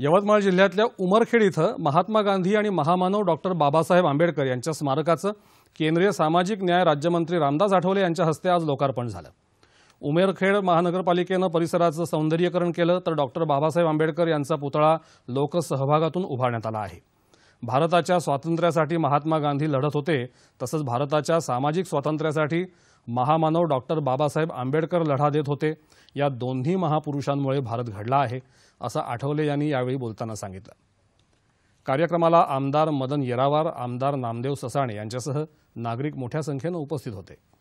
यवतमाळ जिल्ह्यातल्या उमरखेड इथं महात्मा गांधी आणि महामानव डॉक्टर बाबासाहेब आंबेडकर यांच्या स्मारकाचं केंद्रीय सामाजिक न्याय राज्यमंत्री रामदास आठवले यांच्या हस्ते आज लोकार्पण झालं उमेरखेड महानगरपालिकेनं परिसराचं सौंदर्यीकरण केलं तर डॉक्टर बाबासाहेब आंबेडकर यांचा पुतळा लोकसहभागातून उभारण्यात आला आहे भारताच्या स्वातंत्र्यासाठी महात्मा गांधी लढत होते तसंच भारताच्या सामाजिक स्वातंत्र्यासाठी महामानव डॉक्टर बाबासाहेब आंबेडकर लढा देत होते या दोन्ही महापुरुषांमुळे भारत घडला आहे असं आठवले यांनी यावेळी बोलताना सांगितलं कार्यक्रमाला आमदार मदन येरावार आमदार नामदेव ससाणे यांच्यासह नागरिक मोठ्या संख्येनं उपस्थित होते